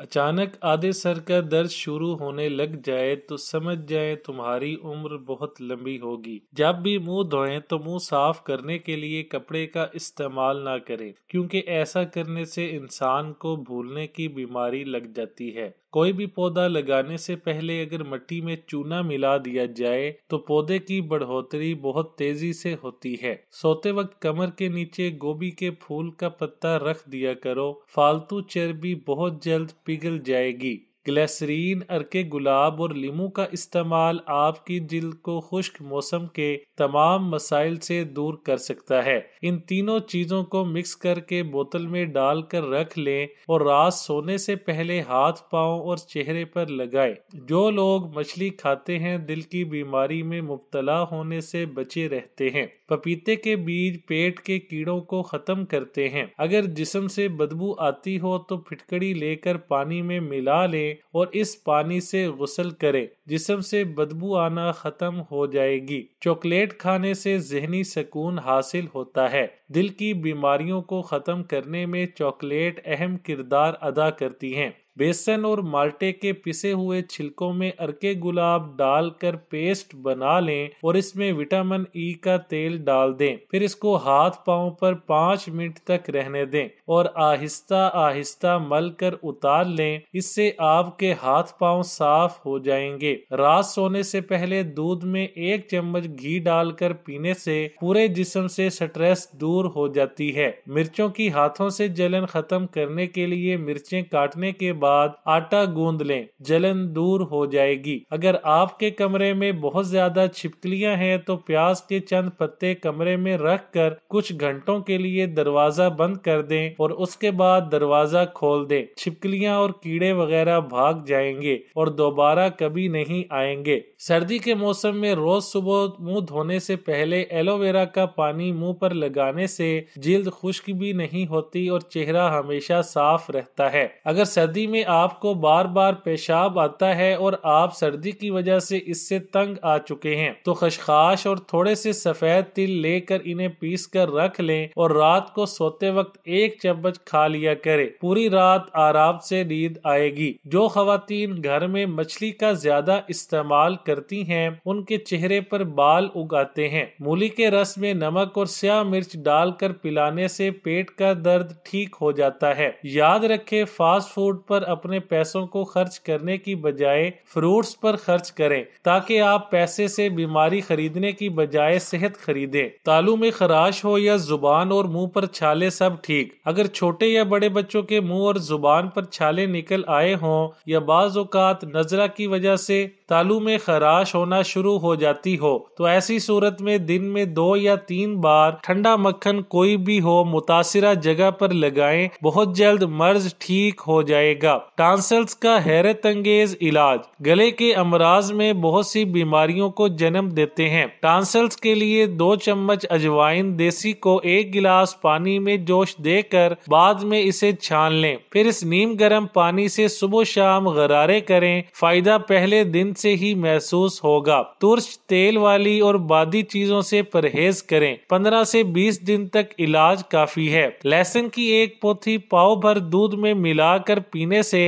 अचानक आधे सर का दर्द शुरू होने लग जाए तो समझ जाए तुम्हारी उम्र बहुत लंबी होगी जब भी मुंह धोएं तो मुंह साफ करने के लिए कपड़े का इस्तेमाल ना करें क्योंकि ऐसा करने से इंसान को भूलने की बीमारी लग जाती है कोई भी पौधा लगाने से पहले अगर मिट्टी में चूना मिला दिया जाए तो पौधे की बढ़ोतरी बहुत तेजी से होती है सोते वक्त कमर के नीचे गोभी के फूल का पत्ता रख दिया करो फालतू चर्बी बहुत जल्द पिघल जाएगी ग्लैसरीन अरके गुलाब और लीमू का इस्तेमाल आपकी दिल को खुश्क मौसम के तमाम मसाइल से दूर कर सकता है इन तीनों चीज़ों को मिक्स करके बोतल में डाल कर रख लें और रात सोने से पहले हाथ पाओ और चेहरे पर लगाएं। जो लोग मछली खाते हैं दिल की बीमारी में मुबतला होने से बचे रहते हैं पपीते के बीज पेट के कीड़ों को खत्म करते हैं अगर जिसम से बदबू आती हो तो फिटकड़ी लेकर पानी में मिला लें और इस पानी से गुसल करें जिसम से बदबू आना खत्म हो जाएगी चॉकलेट खाने से जहनी सुकून हासिल होता है दिल की बीमारियों को खत्म करने में चॉकलेट अहम किरदार अदा करती हैं बेसन और माल्टे के पिसे हुए छिलकों में अरके गुलाब डालकर पेस्ट बना लें और इसमें विटामिन ई e का तेल डाल दें फिर इसको हाथ पाओ पर पाँच मिनट तक रहने दें और आहिस्ता आहिस्ता मल कर उतार लें इससे आपके हाथ पाँव साफ हो जाएंगे रात सोने से पहले दूध में एक चम्मच घी डालकर पीने से पूरे जिस्म से स्ट्रेस दूर हो जाती है मिर्चों की हाथों से जलन खत्म करने के लिए मिर्चें काटने के बाद बाद आटा गूंद लें जलन दूर हो जाएगी अगर आपके कमरे में बहुत ज्यादा छिपकलियां हैं तो प्याज के चंद पत्ते कमरे में रख कर कुछ घंटों के लिए दरवाजा बंद कर दें और उसके बाद दरवाजा खोल दें छिपकलियां और कीड़े वगैरह भाग जाएंगे और दोबारा कभी नहीं आएंगे सर्दी के मौसम में रोज सुबह मुंह धोने से पहले एलोवेरा का पानी मुंह पर लगाने से जल्द खुश्क भी नहीं होती और चेहरा हमेशा साफ रहता है अगर सर्दी में में आपको बार बार पेशाब आता है और आप सर्दी की वजह से इससे तंग आ चुके हैं तो खशखाश और थोड़े से सफेद तिल लेकर इन्हें पीस कर रख लें और रात को सोते वक्त एक चम्मच खा लिया करें पूरी रात आराम से नींद आएगी जो खातन घर में मछली का ज्यादा इस्तेमाल करती हैं उनके चेहरे पर बाल उगाते हैं मूली के रस में नमक और स्या मिर्च डालकर पिलाने से पेट का दर्द ठीक हो जाता है याद रखें फास्ट फूड पर अपने पैसों को खर्च करने की बजाय फ्रूट्स पर खर्च करें ताकि आप पैसे से बीमारी खरीदने की बजाय सेहत खरीदे तालू में खराश हो या जुबान और मुंह पर छाले सब ठीक अगर छोटे या बड़े बच्चों के मुंह और जुबान पर छाले निकल आए हों या बाज अवकात नजरा की वजह से तालू में खराश होना शुरू हो जाती हो तो ऐसी सूरत में दिन में दो या तीन बार ठंडा मक्खन कोई भी हो मुतासरा जगह पर लगाएं बहुत जल्द मर्ज ठीक हो जाएगा टांसल्स का हैरत अंगेज इलाज गले के अमराज में बहुत सी बीमारियों को जन्म देते हैं टांसल्स के लिए दो चम्मच अजवाइन देसी को एक गिलास पानी में जोश देकर बाद में इसे छान लें फिर इस नीम गर्म पानी से सुबह शाम गरारे करें फायदा पहले दिन से ही महसूस होगा तुरश तेल वाली और बादी चीजों से परहेज करें 15 से 20 दिन तक इलाज काफी है लहसुन की एक पोथी पाव भर दूध में मिलाकर पीने से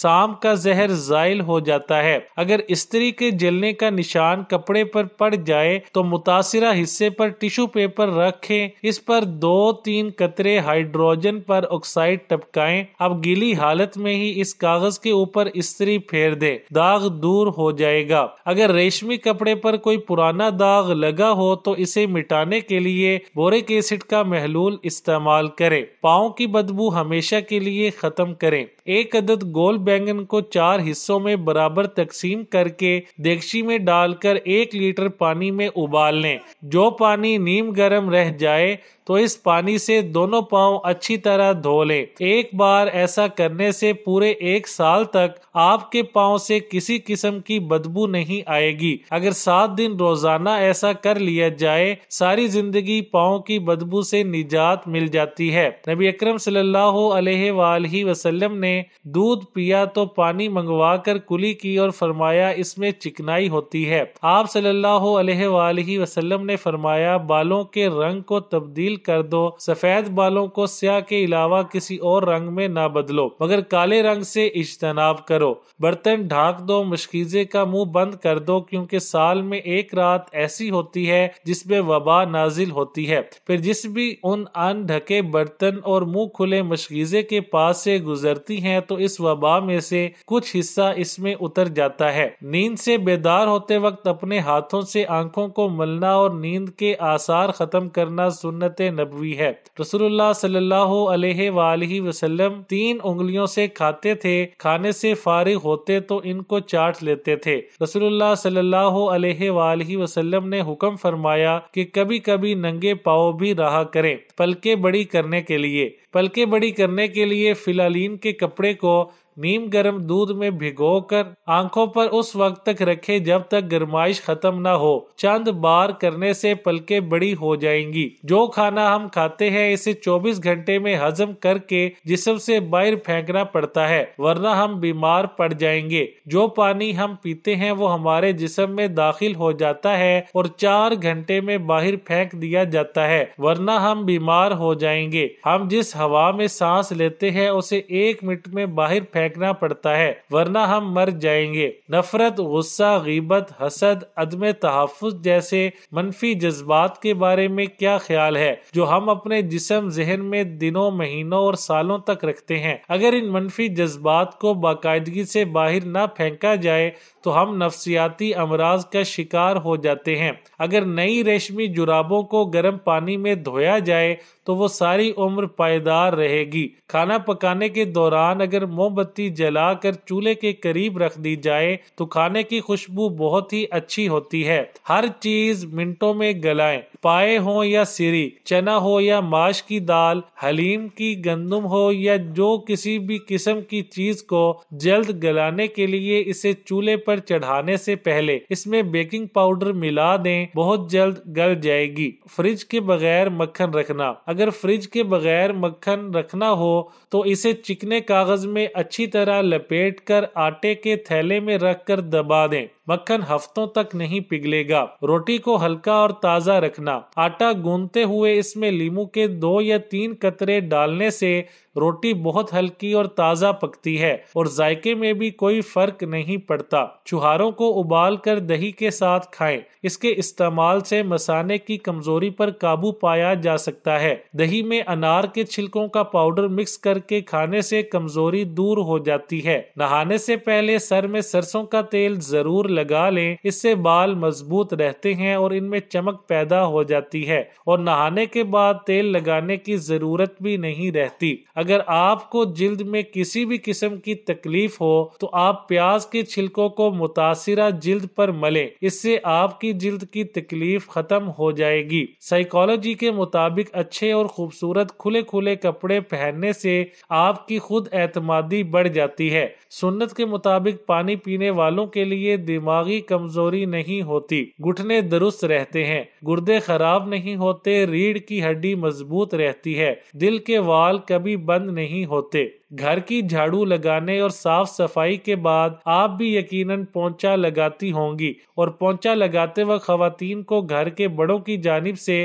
शाम का जहर जायल हो जाता है अगर स्त्री के जलने का निशान कपड़े पर पड़ जाए तो मुतासरा हिस्से पर टिश्यू पेपर रखें इस पर दो तीन कतरे हाइड्रोजन पर ऑक्साइड टपकाएं अब गीली हालत में ही इस कागज के ऊपर स्त्री फेर दे दाग दूर हो हो जाएगा अगर रेशमी कपड़े पर कोई पुराना दाग लगा हो तो इसे मिटाने के लिए बोरिक एसिड का महलूल इस्तेमाल करें पाओ की बदबू हमेशा के लिए खत्म करें एक अदद गोल बैंगन को चार हिस्सों में बराबर तकसीम करके देगची में डालकर एक लीटर पानी में उबाल लें जो पानी नीम गर्म रह जाए तो इस पानी से दोनों पाव अच्छी तरह धो लें एक बार ऐसा करने से पूरे एक साल तक आपके पांव से किसी किस्म की बदबू नहीं आएगी अगर सात दिन रोजाना ऐसा कर लिया जाए सारी जिंदगी पाँव की बदबू से निजात मिल जाती है नबी अकरम सल्लल्लाहु अलैहि वसल्लम ने ने दूध पिया तो पानी मंगवा कर कुली की और फरमाया इसमें चिकनाई होती है आप सल्लल्लाहु अलैहि वसल्लम ने फरमाया बालों के रंग को तब्दील कर दो सफेद बालों को स्याह के अलावा किसी और रंग में ना बदलो मगर काले रंग से इज्तनाब करो बर्तन ढाक दो मशकीजे का मुंह बंद कर दो क्योंकि साल में एक रात ऐसी होती है जिसमे वबा नाजिल होती है फिर जिस भी उन अन ढके बर्तन और मुंह खुले मशकीजे के पास से गुजरती हैं तो इस वबा में से कुछ हिस्सा इसमें उतर जाता है नींद से बेदार होते वक्त अपने हाथों से आंखों को मलना और नींद के आसार खत्म करना सुन्नत नबवी है रसूलुल्लाह सल्लल्लाहु अलैहि वसल्लम तीन उंगलियों से खाते थे खाने से फारिग होते तो इनको चाट लेते थे रसूलुल्लाह सल्लल्लाहु अलैहि वसल्लम ने हुक्म फरमाया कि कभी कभी नंगे पाओ भी रहा करें पलके बड़ी करने के लिए पलके बड़ी करने के लिए फिलालीन के कपड़े preco नीम गर्म दूध में भिगोकर आंखों पर उस वक्त तक रखें जब तक गर्माइश खत्म ना हो चंद बार करने से पलके बड़ी हो जाएंगी जो खाना हम खाते हैं इसे 24 घंटे में हजम करके जिसम से बाहर फेंकना पड़ता है वरना हम बीमार पड़ जाएंगे जो पानी हम पीते हैं वो हमारे जिसम में दाखिल हो जाता है और चार घंटे में बाहर फेंक दिया जाता है वरना हम बीमार हो जाएंगे हम जिस हवा में सांस लेते हैं उसे एक मिनट में बाहर फेंक फेंकना पड़ता है वरना हम मर जाएंगे नफरत गुस्सा गीबत हसद अदम तहफ़ जैसे मनफी जज्बात के बारे में क्या ख्याल है जो हम अपने जिसम जहन में दिनों महीनों और सालों तक रखते हैं अगर इन मनफी जज्बात को बाकायदगी से बाहर न फेंका जाए तो हम नफ्सियाती अमराज का शिकार हो जाते हैं अगर नई रेशमी जुराबों को गर्म पानी में धोया जाए तो वो सारी उम्र पायदार रहेगी खाना पकाने के दौरान अगर मोमबत्ती जलाकर चूल्हे के करीब रख दी जाए तो खाने की खुशबू बहुत ही अच्छी होती है हर चीज मिनटों में गलाएं पाए हो या सीरी चना हो या माश की दाल हलीम की गंदम हो या जो किसी भी किस्म की चीज को जल्द गलाने के लिए इसे चूल्हे पर चढ़ाने से पहले इसमें बेकिंग पाउडर मिला दें बहुत जल्द गल जाएगी फ्रिज के बगैर मक्खन रखना अगर फ्रिज के बगैर मक्खन रखना हो तो इसे चिकने कागज में अच्छी तरह लपेट कर आटे के थैले में रख कर दबा दें मक्खन हफ्तों तक नहीं पिघलेगा रोटी को हल्का और ताज़ा रखना आटा गूंदते हुए इसमें लीमू के दो या तीन कतरे डालने से रोटी बहुत हल्की और ताज़ा पकती है और जायके में भी कोई फर्क नहीं पड़ता चुहारों को उबाल कर दही के साथ खाएं इसके इस्तेमाल से मसाने की कमजोरी पर काबू पाया जा सकता है दही में अनार के छिलकों का पाउडर मिक्स करके खाने से कमजोरी दूर हो जाती है नहाने से पहले सर में सरसों का तेल जरूर लगा लें इससे बाल मजबूत रहते हैं और इनमें चमक पैदा हो जाती है और नहाने के बाद तेल लगाने की जरूरत भी नहीं रहती अगर आपको जिल्द में किसी भी किस्म की तकलीफ हो तो आप प्याज के छिलकों को मुतासरा जिल्द पर मले इससे आपकी जिल्द की तकलीफ खत्म हो जाएगी साइकोलॉजी के मुताबिक अच्छे और खूबसूरत खुले खुले कपड़े पहनने से आपकी खुद एतमादी बढ़ जाती है सुन्नत के मुताबिक पानी पीने वालों के लिए दिमागी कमजोरी नहीं होती घुटने दुरुस्त रहते हैं गुर्दे खराब नहीं होते रीढ़ की हड्डी मजबूत रहती है दिल के वाल कभी बंद नहीं होते घर की झाड़ू लगाने और साफ सफाई के बाद आप भी यकीनन पोंचा लगाती होंगी और पोंचा लगाते वक्त खातन को घर के बड़ों की जानब से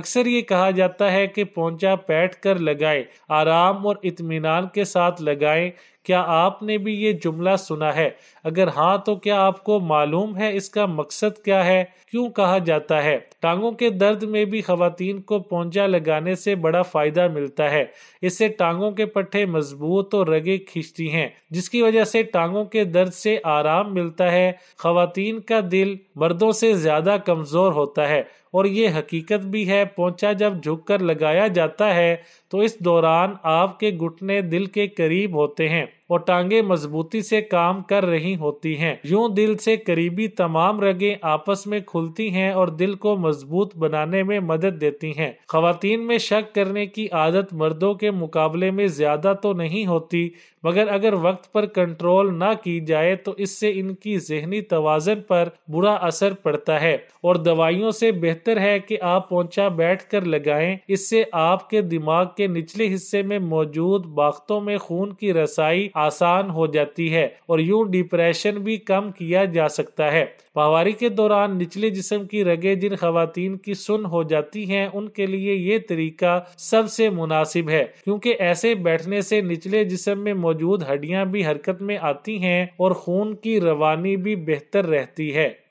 अक्सर ये कहा जाता है कि पोंचा बैठ कर लगाए आराम और इतमान के साथ लगाएं क्या आपने भी ये जुमला सुना है अगर हाँ तो क्या आपको मालूम है इसका मकसद क्या है क्यों कहा जाता है टांगों के दर्द में भी खातन को पौंजा लगाने से बड़ा फायदा मिलता है इससे टांगों के पट्टे मजबूत और रगे खींचती हैं जिसकी वजह से टांगों के दर्द से आराम मिलता है खातन का दिल मर्दों से ज्यादा कमजोर होता है और ये हकीकत भी है पोंचा जब झुक कर लगाया जाता है तो इस दौरान आपके घुटने दिल के करीब होते हैं और टांगे मजबूती से काम कर रही होती हैं यूं दिल से करीबी तमाम रगें आपस में खुलती हैं और दिल को मजबूत बनाने में मदद देती हैं खातन में शक करने की आदत मर्दों के मुकाबले में ज़्यादा तो नहीं होती मगर अगर वक्त पर कंट्रोल ना की जाए तो इससे इनकी जहनी तोज़न पर बुरा असर पड़ता है और दवाइयों से बेहतर है कि आप पहुंचा बैठ कर लगाएं इससे आपके दिमाग के निचले हिस्से में मौजूद बाख्तों में खून की रसाई आसान हो जाती है और यूं डिप्रेशन भी कम किया जा सकता है माहवारी के दौरान निचले जिसम की रगे जिन खातन की सुन हो जाती हैं उनके लिए ये तरीका सबसे मुनासिब है क्योंकि ऐसे बैठने से निचले जिसम में मौजूद हड्डियां भी हरकत में आती हैं और खून की रवानी भी बेहतर रहती है